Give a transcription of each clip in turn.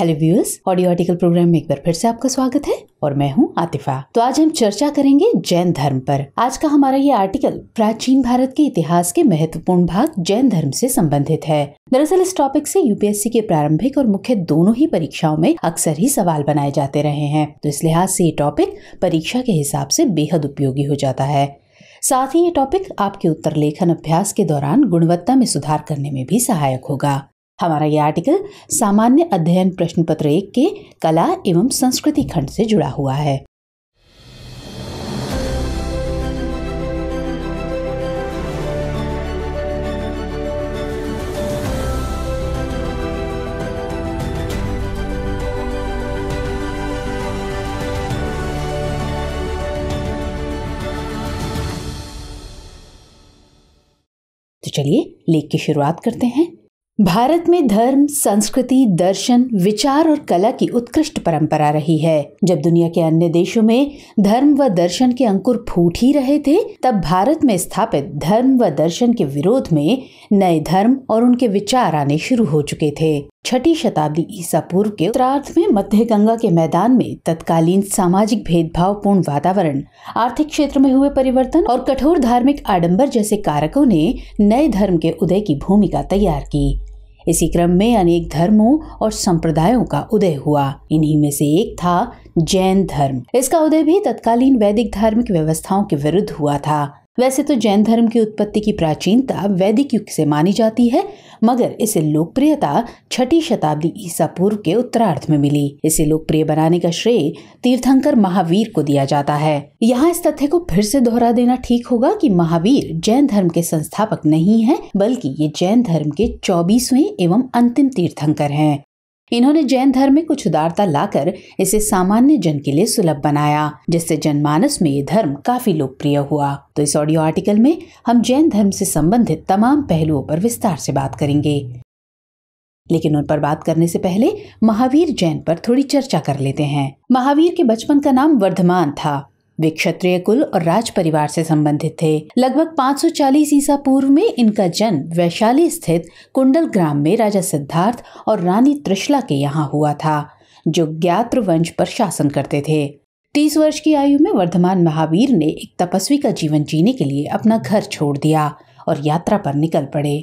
Hello viewers audio article program में एक बार फिर से आपका स्वागत है और मैं हूं आतिफा तो आज हम चर्चा करेंगे जैन धर्म पर आज का हमारा ये आर्टिकल प्राचीन भारत के इतिहास के महत्वपूर्ण भाग जैन धर्म से संबंधित है दरअसल इस टॉपिक से यूपीएससी के प्रारंभिक और मुख्य दोनों ही परीक्षाओं में अक्सर ही सवाल बनाए जाते रहे हैं तो इस लिहाज से ये टॉपिक परीक्षा के हिसाब से बेहद उपयोगी हो जाता है साथ ही ये टॉपिक आपके उत्तर लेखन अभ्यास के दौरान गुणवत्ता में सुधार करने में भी सहायक होगा हमारा ये आर्टिकल सामान्य अध्ययन प्रश्न पत्र एक के कला एवं संस्कृति खंड से जुड़ा हुआ है तो चलिए लेख की शुरुआत करते हैं भारत में धर्म संस्कृति दर्शन विचार और कला की उत्कृष्ट परंपरा रही है जब दुनिया के अन्य देशों में धर्म व दर्शन के अंकुर फूट ही रहे थे तब भारत में स्थापित धर्म व दर्शन के विरोध में नए धर्म और उनके विचार आने शुरू हो चुके थे छठी शताब्दी ईसा पूर्व के उत्तरार्थ में मध्य गंगा के मैदान में तत्कालीन सामाजिक भेदभाव पूर्ण वातावरण आर्थिक क्षेत्र में हुए परिवर्तन और कठोर धार्मिक आडंबर जैसे कारकों ने नए धर्म के उदय की भूमिका तैयार की इसी क्रम में अनेक धर्मों और संप्रदायों का उदय हुआ इन्हीं में से एक था जैन धर्म इसका उदय भी तत्कालीन वैदिक धार्मिक व्यवस्थाओं के विरुद्ध हुआ था वैसे तो जैन धर्म की उत्पत्ति की प्राचीनता वैदिक युग से मानी जाती है मगर इसे लोकप्रियता छठी शताब्दी ईसा पूर्व के उत्तरार्ध में मिली इसे लोकप्रिय बनाने का श्रेय तीर्थंकर महावीर को दिया जाता है यहाँ इस तथ्य को फिर से दोहरा देना ठीक होगा कि महावीर जैन धर्म के संस्थापक नहीं है बल्कि ये जैन धर्म के चौबीसवें एवं अंतिम तीर्थंकर हैं इन्होंने जैन धर्म में कुछ उदारता लाकर इसे सामान्य जन के लिए सुलभ बनाया जिससे जनमानस में ये धर्म काफी लोकप्रिय हुआ तो इस ऑडियो आर्टिकल में हम जैन धर्म से संबंधित तमाम पहलुओं पर विस्तार से बात करेंगे लेकिन उन पर बात करने से पहले महावीर जैन पर थोड़ी चर्चा कर लेते हैं महावीर के बचपन का नाम वर्धमान था वे क्षत्रिय कुल और राज परिवार से संबंधित थे लगभग 540 ईसा पूर्व में इनका जन्म वैशाली स्थित कुंडल ग्राम में राजा सिद्धार्थ और रानी त्रिशला के यहाँ हुआ था जो ज्ञात्र वंश पर शासन करते थे तीस वर्ष की आयु में वर्धमान महावीर ने एक तपस्वी का जीवन जीने के लिए अपना घर छोड़ दिया और यात्रा पर निकल पड़े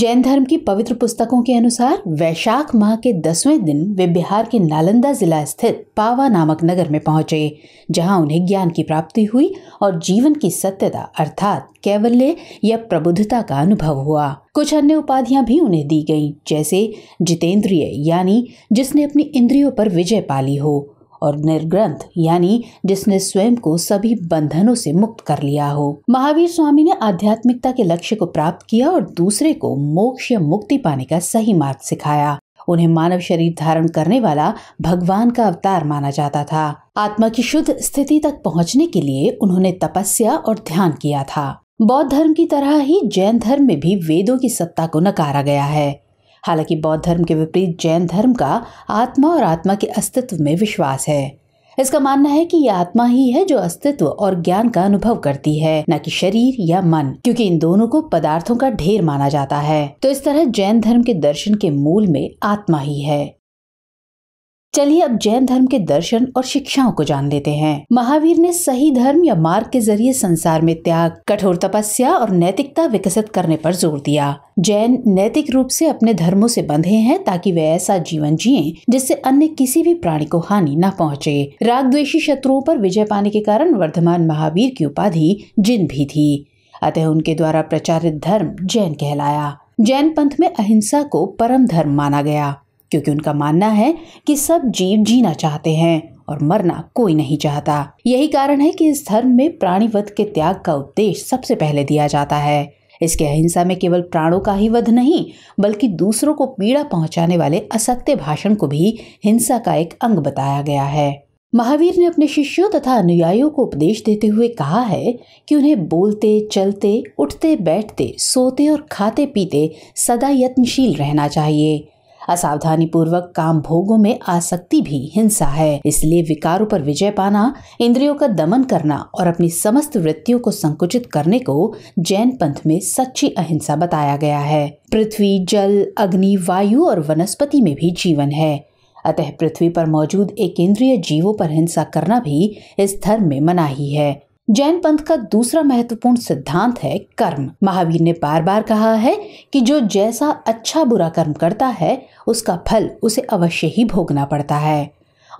जैन धर्म की पवित्र पुस्तकों के अनुसार वैशाख माह के दसवें दिन वे बिहार के नालंदा जिला स्थित पावा नामक नगर में पहुंचे जहां उन्हें ज्ञान की प्राप्ति हुई और जीवन की सत्यता अर्थात कैवल्य या प्रबुद्धता का अनुभव हुआ कुछ अन्य उपाधियां भी उन्हें दी गईं जैसे जितेंद्रिय यानी जिसने अपनी इंद्रियों पर विजय पाली हो और निर्ग्रंथ यानी जिसने स्वयं को सभी बंधनों से मुक्त कर लिया हो महावीर स्वामी ने आध्यात्मिकता के लक्ष्य को प्राप्त किया और दूसरे को मोक्ष या मुक्ति पाने का सही मार्ग सिखाया उन्हें मानव शरीर धारण करने वाला भगवान का अवतार माना जाता था आत्मा की शुद्ध स्थिति तक पहुंचने के लिए उन्होंने तपस्या और ध्यान किया था बौद्ध धर्म की तरह ही जैन धर्म में भी वेदों की सत्ता को नकारा गया है हालांकि बौद्ध धर्म के विपरीत जैन धर्म का आत्मा और आत्मा के अस्तित्व में विश्वास है इसका मानना है कि यह आत्मा ही है जो अस्तित्व और ज्ञान का अनुभव करती है न कि शरीर या मन क्योंकि इन दोनों को पदार्थों का ढेर माना जाता है तो इस तरह जैन धर्म के दर्शन के मूल में आत्मा ही है चलिए अब जैन धर्म के दर्शन और शिक्षाओं को जान लेते हैं महावीर ने सही धर्म या मार्ग के जरिए संसार में त्याग कठोर तपस्या और नैतिकता विकसित करने पर जोर दिया जैन नैतिक रूप से अपने धर्मों से बंधे हैं ताकि वे ऐसा जीवन जिए जिससे अन्य किसी भी प्राणी को हानि न पहुँचे राग द्वेषी शत्रुओं पर विजय पाने के कारण वर्धमान महावीर की उपाधि जिन भी थी अतः उनके द्वारा प्रचारित धर्म जैन कहलाया जैन पंथ में अहिंसा को परम धर्म माना गया क्योंकि उनका मानना है कि सब जीव जीना चाहते हैं और मरना कोई नहीं चाहता यही कारण है कि इस धर्म में प्राणी वध के त्याग का उपदेश सबसे पहले दिया जाता है इसके अहिंसा में केवल प्राणों का ही वध नहीं बल्कि दूसरों को पीड़ा पहुंचाने वाले असत्य भाषण को भी हिंसा का एक अंग बताया गया है महावीर ने अपने शिष्यों तथा अनुयायियों को उपदेश देते हुए कहा है कि उन्हें बोलते चलते उठते बैठते सोते और खाते पीते सदा यत्नशील रहना चाहिए असावधानी पूर्वक काम भोगों में आसक्ति भी हिंसा है इसलिए विकारों पर विजय पाना इंद्रियों का दमन करना और अपनी समस्त वृत्तियों को संकुचित करने को जैन पंथ में सच्ची अहिंसा बताया गया है पृथ्वी जल अग्नि वायु और वनस्पति में भी जीवन है अतः पृथ्वी पर मौजूद एक इंद्रिय जीवों पर हिंसा करना भी इस धर्म में मनाही है जैन पंथ का दूसरा महत्वपूर्ण सिद्धांत है कर्म महावीर ने बार बार कहा है कि जो जैसा अच्छा बुरा कर्म करता है उसका फल उसे अवश्य ही भोगना पड़ता है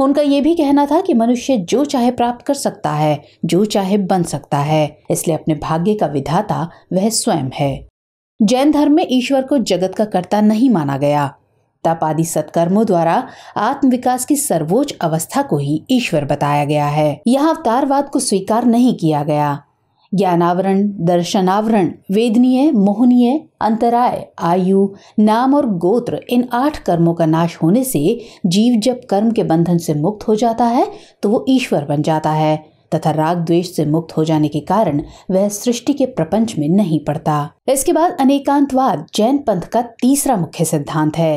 उनका यह भी कहना था कि मनुष्य जो चाहे प्राप्त कर सकता है जो चाहे बन सकता है इसलिए अपने भाग्य का विधाता वह स्वयं है जैन धर्म में ईश्वर को जगत का कर्ता नहीं माना गया तप आदि सत्कर्मों द्वारा आत्म विकास की सर्वोच्च अवस्था को ही ईश्वर बताया गया है यह अवतारवाद को स्वीकार नहीं किया गया ज्ञानावरण दर्शनावरण वेदनीय मोहनीय अंतराय आयु नाम और गोत्र इन आठ कर्मों का नाश होने से जीव जब कर्म के बंधन से मुक्त हो जाता है तो वो ईश्वर बन जाता है तथा राग द्वेष से मुक्त हो जाने के कारण वह सृष्टि के प्रपंच में नहीं पड़ता इसके बाद अनेकांतवाद जैन पंथ का तीसरा मुख्य सिद्धांत है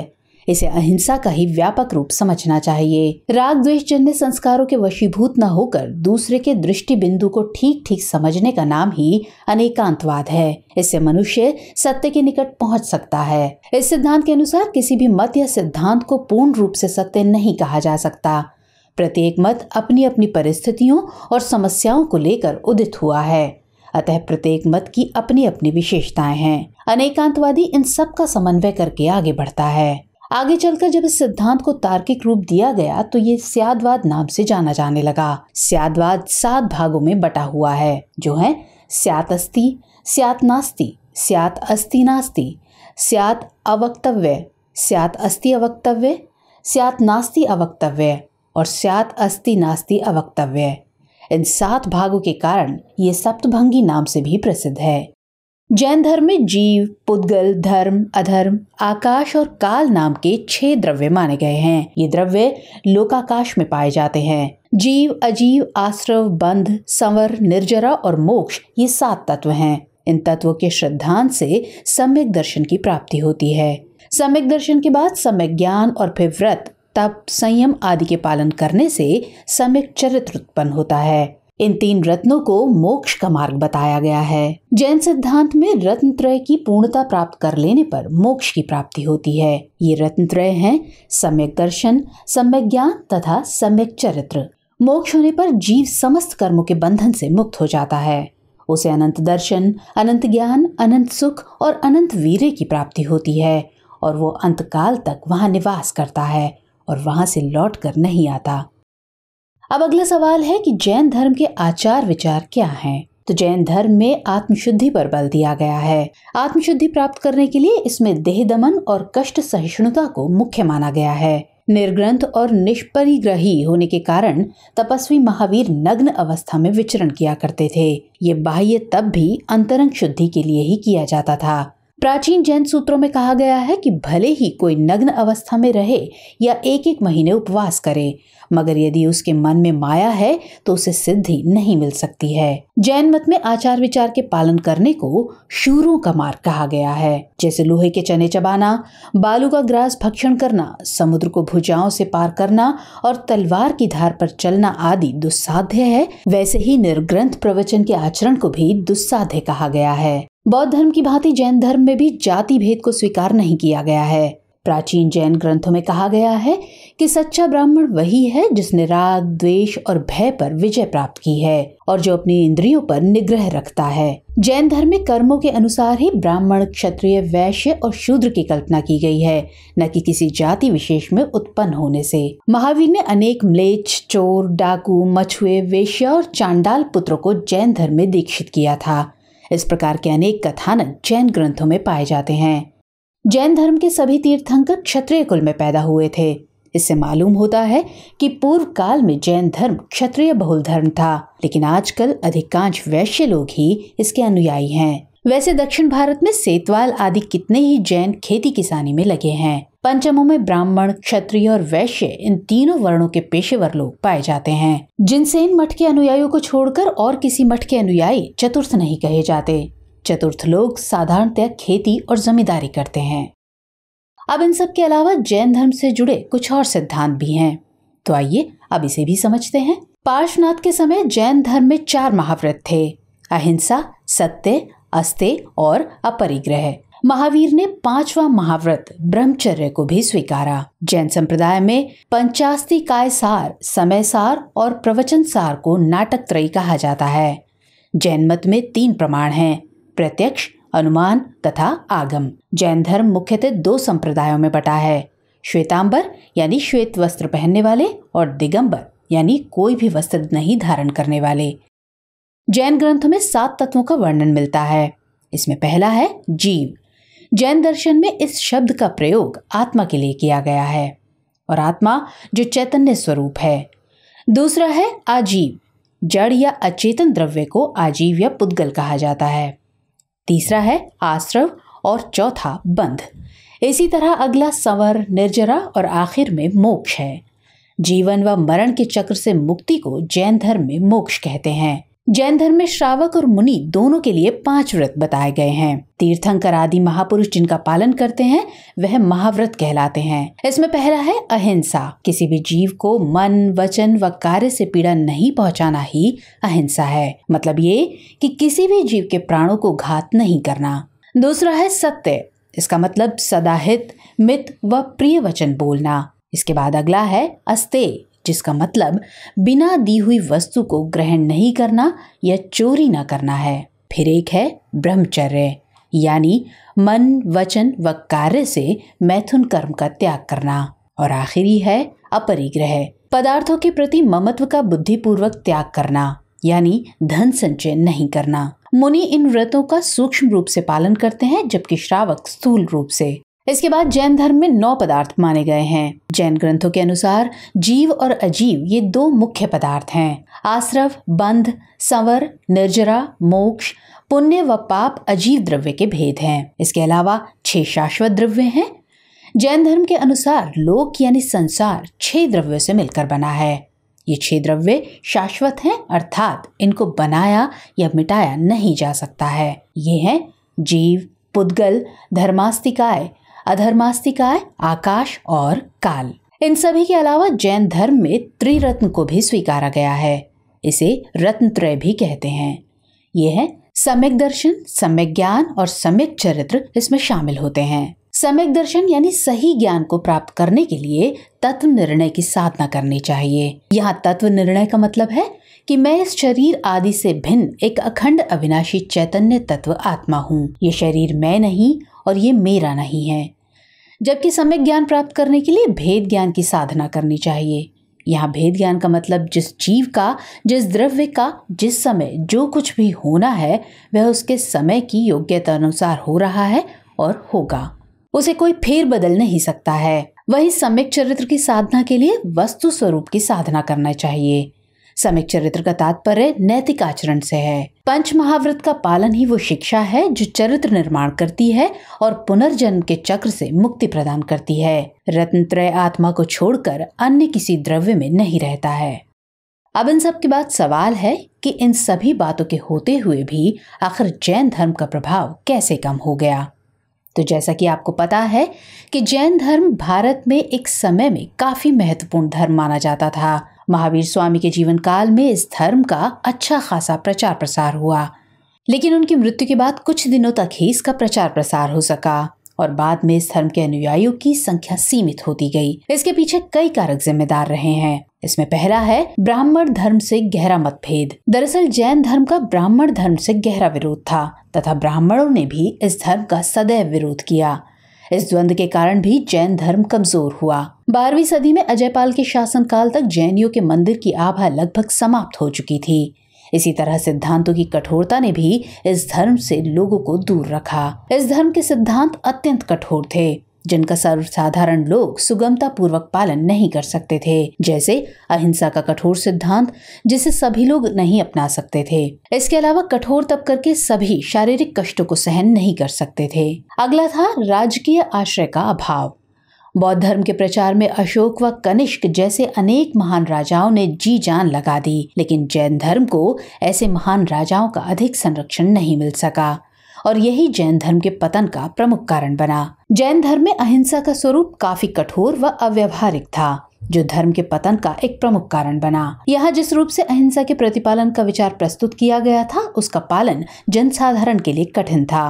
इसे अहिंसा का ही व्यापक रूप समझना चाहिए राग द्वेष जन्य संस्कारों के वशीभूत न होकर दूसरे के दृष्टि बिंदु को ठीक ठीक समझने का नाम ही अनेकांतवाद है इससे मनुष्य सत्य के निकट पहुंच सकता है इस सिद्धांत के अनुसार किसी भी मत या सिद्धांत को पूर्ण रूप से सत्य नहीं कहा जा सकता प्रत्येक मत अपनी अपनी परिस्थितियों और समस्याओं को लेकर उदित हुआ है अतः प्रत्येक मत की अपनी अपनी विशेषताएं हैं अनेकांतवादी इन सब का समन्वय करके आगे बढ़ता है आगे चलकर जब इस सिद्धांत को तार्किक रूप दिया गया तो ये स्यादवाद नाम से जाना जाने लगा स्यादवाद सात भागों में बटा हुआ है जो है स्यात अस्थि स्यात नास्ति स्यात अस्थि नास्ति स्यात अवक्तव्य स्यात अस्थि अवक्तव्य स्यात नास्ति अवक्तव्य और स्यात अस्थि नास्ति अवक्तव्य इन सात भागों के कारण ये सप्तभंगी नाम से भी प्रसिद्ध है जैन धर्म में जीव पुद्गल धर्म अधर्म आकाश और काल नाम के छह द्रव्य माने गए हैं ये द्रव्य लोकाकाश में पाए जाते हैं जीव अजीव आश्रव बंध संवर निर्जरा और मोक्ष ये सात तत्व हैं इन तत्वों के श्रद्धांत से सम्यक दर्शन की प्राप्ति होती है सम्यक दर्शन के बाद सम्यक ज्ञान और फिर व्रत तप संयम आदि के पालन करने से सम्यक चरित्र उत्पन्न होता है इन तीन रत्नों को मोक्ष का मार्ग बताया गया है जैन सिद्धांत में रत्न त्रय की पूर्णता प्राप्त कर लेने पर मोक्ष की प्राप्ति होती है ये रत्न त्रय है सम्यक दर्शन सम्यक ज्ञान तथा सम्यक चरित्र मोक्ष होने पर जीव समस्त कर्मों के बंधन से मुक्त हो जाता है उसे अनंत दर्शन अनंत ज्ञान अनंत सुख और अनंत वीर की प्राप्ति होती है और वो अंतकाल तक वहाँ निवास करता है और वहाँ से लौट कर नहीं आता अब अगला सवाल है कि जैन धर्म के आचार विचार क्या हैं? तो जैन धर्म में आत्मशुद्धि पर बल दिया गया है आत्मशुद्धि प्राप्त करने के लिए इसमें देह दमन और कष्ट सहिष्णुता को मुख्य माना गया है निर्ग्रंथ और निष्परिग्रही होने के कारण तपस्वी महावीर नग्न अवस्था में विचरण किया करते थे ये बाह्य तब भी अंतरंग शुद्धि के लिए ही किया जाता था प्राचीन जैन सूत्रों में कहा गया है कि भले ही कोई नग्न अवस्था में रहे या एक एक महीने उपवास करे मगर यदि उसके मन में माया है तो उसे सिद्धि नहीं मिल सकती है जैन मत में आचार विचार के पालन करने को शूरों का मार्ग कहा गया है जैसे लोहे के चने चबाना बालू का ग्रास भक्षण करना समुद्र को भुजाओं से पार करना और तलवार की धार पर चलना आदि दुस्साध्य है वैसे ही निर्ग्रंथ प्रवचन के आचरण को भी दुस्साध्य कहा गया है बौद्ध धर्म की भांति जैन धर्म में भी जाति भेद को स्वीकार नहीं किया गया है प्राचीन जैन ग्रंथों में कहा गया है कि सच्चा ब्राह्मण वही है जिसने राग द्वेष और भय पर विजय प्राप्त की है और जो अपनी इंद्रियों पर निग्रह रखता है जैन धर्म में कर्मों के अनुसार ही ब्राह्मण क्षत्रिय वैश्य और शूद्र की कल्पना की गई है न कि किसी जाति विशेष में उत्पन्न होने से महावीर ने अनेक म्लेच चोर डाकू मछुए वेश्या और चांडाल पुत्रों को जैन धर्म में दीक्षित किया था इस प्रकार के अनेक कथानक जैन ग्रंथों में पाए जाते हैं जैन धर्म के सभी तीर्थंकर क्षत्रिय कुल में पैदा हुए थे इससे मालूम होता है कि पूर्व काल में जैन धर्म क्षत्रिय बहुल धर्म था लेकिन आजकल अधिकांश वैश्य लोग ही इसके अनुयायी हैं वैसे दक्षिण भारत में सेतवाल आदि कितने ही जैन खेती किसानी में लगे हैं पंचमों में ब्राह्मण क्षत्रिय और वैश्य इन तीनों वर्णों के पेशेवर लोग पाए जाते हैं जिनसे इन मठ के अनुयायियों को छोड़कर और किसी मठ के अनुयायी चतुर्थ नहीं कहे जाते चतुर्थ लोग साधारणतः खेती और जमींदारी करते हैं अब इन सब के अलावा जैन धर्म से जुड़े कुछ और सिद्धांत भी हैं तो आइए अब इसे भी समझते हैं पार्श्वनाथ के समय जैन धर्म में चार महाव्रत थे अहिंसा सत्य अस्ते और अपरिग्रह महावीर ने पांचवा महाव्रत ब्रह्मचर्य को भी स्वीकारा जैन संप्रदाय में पंचास्ती काय सार समय सार और प्रवचन सार को नाटक त्रयी कहा जाता है जैन मत में तीन प्रमाण हैं प्रत्यक्ष अनुमान तथा आगम जैन धर्म मुख्यतः दो संप्रदायों में बटा है श्वेतांबर यानी श्वेत वस्त्र पहनने वाले और दिगंबर यानी कोई भी वस्त्र नहीं धारण करने वाले जैन ग्रंथों में सात तत्वों का वर्णन मिलता है इसमें पहला है जीव जैन दर्शन में इस शब्द का प्रयोग आत्मा के लिए किया गया है और आत्मा जो चैतन्य स्वरूप है दूसरा है आजीव जड़ या अचेतन द्रव्य को आजीव या पुद्गल कहा जाता है तीसरा है आश्रव और चौथा बंध इसी तरह अगला संवर निर्जरा और आखिर में मोक्ष है जीवन व मरण के चक्र से मुक्ति को जैन धर्म में मोक्ष कहते हैं जैन धर्म में श्रावक और मुनि दोनों के लिए पांच व्रत बताए गए हैं तीर्थंकर आदि महापुरुष जिनका पालन करते हैं वह महाव्रत कहलाते हैं इसमें पहला है अहिंसा किसी भी जीव को मन वचन व कार्य से पीड़ा नहीं पहुंचाना ही अहिंसा है मतलब ये कि किसी भी जीव के प्राणों को घात नहीं करना दूसरा है सत्य इसका मतलब सदाहित मित व प्रिय वचन बोलना इसके बाद अगला है अस्ते जिसका मतलब बिना दी हुई वस्तु को ग्रहण नहीं करना या चोरी ना करना है फिर एक है ब्रह्मचर्य यानी मन वचन व कार्य से मैथुन कर्म का त्याग करना और आखिरी है अपरिग्रह पदार्थों के प्रति ममत्व का बुद्धिपूर्वक त्याग करना यानी धन संचय नहीं करना मुनि इन व्रतों का सूक्ष्म रूप से पालन करते हैं जबकि श्रावक स्थूल रूप से इसके बाद जैन धर्म में नौ पदार्थ माने गए हैं जैन ग्रंथों के अनुसार जीव और अजीव ये दो मुख्य पदार्थ हैं आश्रव बंध संवर निर्जरा मोक्ष पुण्य व पाप अजीव द्रव्य के भेद हैं इसके अलावा छह शाश्वत द्रव्य हैं जैन धर्म के अनुसार लोक यानी संसार छह द्रव्य से मिलकर बना है ये छह द्रव्य शाश्वत हैं अर्थात इनको बनाया या मिटाया नहीं जा सकता है ये हैं जीव पुद्गल धर्मास्तिकाय अधर्मास्तिकाय आकाश और काल इन सभी के अलावा जैन धर्म में त्रिरत्न को भी स्वीकारा गया है इसे रत्न त्रय भी कहते हैं यह है सम्यक दर्शन सम्यक ज्ञान और सम्यक चरित्र इसमें शामिल होते हैं सम्यक दर्शन यानी सही ज्ञान को प्राप्त करने के लिए तत्व निर्णय की साधना करनी चाहिए यहाँ तत्व निर्णय का मतलब है कि मैं इस शरीर आदि से भिन्न एक अखंड अविनाशी चैतन्य तत्व आत्मा हूँ ये शरीर मैं नहीं और ये मेरा नहीं है जबकि सम्यक ज्ञान प्राप्त करने के लिए भेद ज्ञान की साधना करनी चाहिए यहाँ भेद ज्ञान का मतलब जिस जीव का जिस द्रव्य का जिस समय जो कुछ भी होना है वह उसके समय की योग्यता अनुसार हो रहा है और होगा उसे कोई फेर बदल नहीं सकता है वही सम्यक चरित्र की साधना के लिए वस्तु स्वरूप की साधना करना चाहिए समिक चरित्र का तात्पर्य नैतिक आचरण से है पंच महाव्रत का पालन ही वो शिक्षा है जो चरित्र निर्माण करती है और पुनर्जन्म के चक्र से मुक्ति प्रदान करती है रत्न त्रय आत्मा को छोड़कर अन्य किसी द्रव्य में नहीं रहता है अब इन सब के बाद सवाल है कि इन सभी बातों के होते हुए भी आखिर जैन धर्म का प्रभाव कैसे कम हो गया तो जैसा कि आपको पता है कि जैन धर्म भारत में एक समय में काफ़ी महत्वपूर्ण धर्म माना जाता था महावीर स्वामी के जीवन काल में इस धर्म का अच्छा खासा प्रचार प्रसार हुआ लेकिन उनकी मृत्यु के बाद कुछ दिनों तक ही इसका प्रचार प्रसार हो सका और बाद में इस धर्म के अनुयायियों की संख्या सीमित होती गई इसके पीछे कई कारक जिम्मेदार रहे हैं इसमें पहला है ब्राह्मण धर्म से गहरा मतभेद दरअसल जैन धर्म का ब्राह्मण धर्म से गहरा विरोध था तथा ब्राह्मणों ने भी इस धर्म का सदैव विरोध किया इस द्वंद के कारण भी जैन धर्म कमजोर हुआ बारहवीं सदी में अजयपाल के शासनकाल तक जैनियों के मंदिर की आभा लगभग समाप्त हो चुकी थी इसी तरह सिद्धांतों की कठोरता ने भी इस धर्म से लोगों को दूर रखा इस धर्म के सिद्धांत अत्यंत कठोर थे जिनका सर्वसाधारण लोग सुगमता पूर्वक पालन नहीं कर सकते थे जैसे अहिंसा का कठोर सिद्धांत जिसे सभी लोग नहीं अपना सकते थे इसके अलावा कठोर तप करके सभी शारीरिक कष्टों को सहन नहीं कर सकते थे अगला था राजकीय आश्रय का अभाव बौद्ध धर्म के प्रचार में अशोक व कनिष्क जैसे अनेक महान राजाओं ने जी जान लगा दी लेकिन जैन धर्म को ऐसे महान राजाओं का अधिक संरक्षण नहीं मिल सका और यही जैन धर्म के पतन का प्रमुख कारण बना जैन धर्म में अहिंसा का स्वरूप काफी कठोर व अव्यवहारिक था जो धर्म के पतन का एक प्रमुख कारण बना यहाँ जिस रूप से अहिंसा के प्रतिपालन का विचार प्रस्तुत किया गया था उसका पालन जनसाधारण के लिए कठिन था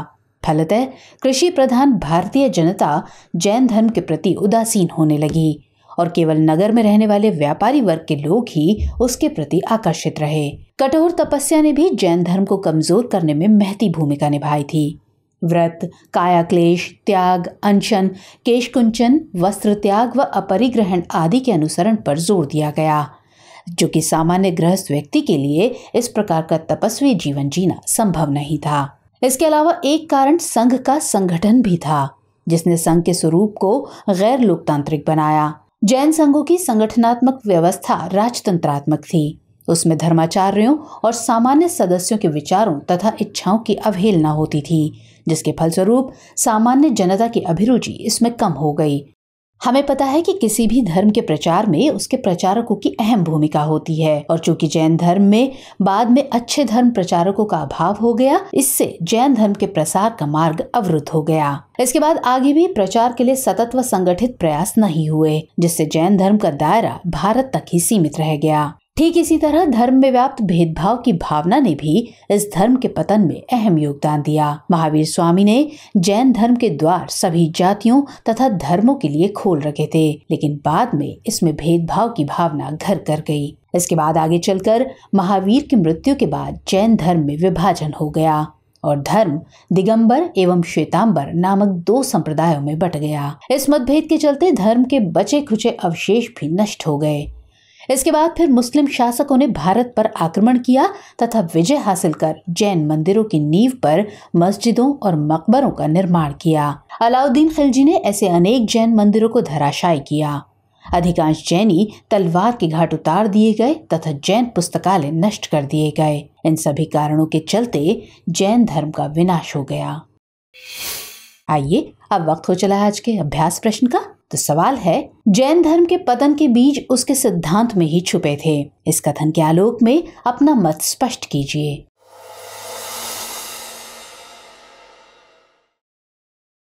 फलतः कृषि प्रधान भारतीय जनता जैन धर्म के प्रति उदासीन होने लगी और केवल नगर में रहने वाले व्यापारी वर्ग के लोग ही उसके प्रति आकर्षित रहे कठोर तपस्या ने भी जैन धर्म को कमजोर करने में महती भूमिका निभाई थी व्रत काया क्लेश त्याग अनशन कुंचन वस्त्र त्याग व अपरिग्रहण आदि के अनुसरण पर जोर दिया गया जो कि सामान्य गृहस्थ व्यक्ति के लिए इस प्रकार का तपस्वी जीवन जीना संभव नहीं था इसके अलावा एक कारण संघ का संगठन भी था जिसने संघ के स्वरूप को गैर लोकतांत्रिक बनाया जैन संघों की संगठनात्मक व्यवस्था राजतंत्रात्मक थी उसमें धर्माचार्यों और सामान्य सदस्यों के विचारों तथा इच्छाओं की अवहेलना होती थी जिसके फलस्वरूप सामान्य जनता की अभिरुचि इसमें कम हो गई हमें पता है कि किसी भी धर्म के प्रचार में उसके प्रचारकों की अहम भूमिका होती है और चूंकि जैन धर्म में बाद में अच्छे धर्म प्रचारकों का अभाव हो गया इससे जैन धर्म के प्रसार का मार्ग अवरुद्ध हो गया इसके बाद आगे भी प्रचार के लिए सतत व संगठित प्रयास नहीं हुए जिससे जैन धर्म का दायरा भारत तक ही सीमित रह गया ठीक इसी तरह धर्म में व्याप्त भेदभाव की भावना ने भी इस धर्म के पतन में अहम योगदान दिया महावीर स्वामी ने जैन धर्म के द्वार सभी जातियों तथा धर्मों के लिए खोल रखे थे लेकिन बाद में इसमें भेदभाव की भावना घर कर गई इसके बाद आगे चलकर महावीर की मृत्यु के बाद जैन धर्म में विभाजन हो गया और धर्म दिगंबर एवं श्वेतांबर नामक दो संप्रदायों में बट गया इस मतभेद के चलते धर्म के बचे खुचे अवशेष भी नष्ट हो गए इसके बाद फिर मुस्लिम शासकों ने भारत पर आक्रमण किया तथा विजय हासिल कर जैन मंदिरों की नींव पर मस्जिदों और मकबरों का निर्माण किया अलाउद्दीन खिलजी ने ऐसे अनेक जैन मंदिरों को धराशायी किया अधिकांश जैनी तलवार के घाट उतार दिए गए तथा जैन पुस्तकालय नष्ट कर दिए गए इन सभी कारणों के चलते जैन धर्म का विनाश हो गया आइए अब वक्त हो चला है आज के अभ्यास प्रश्न का तो सवाल है जैन धर्म के पतन के बीज उसके सिद्धांत में ही छुपे थे इस कथन के आलोक में अपना मत स्पष्ट कीजिए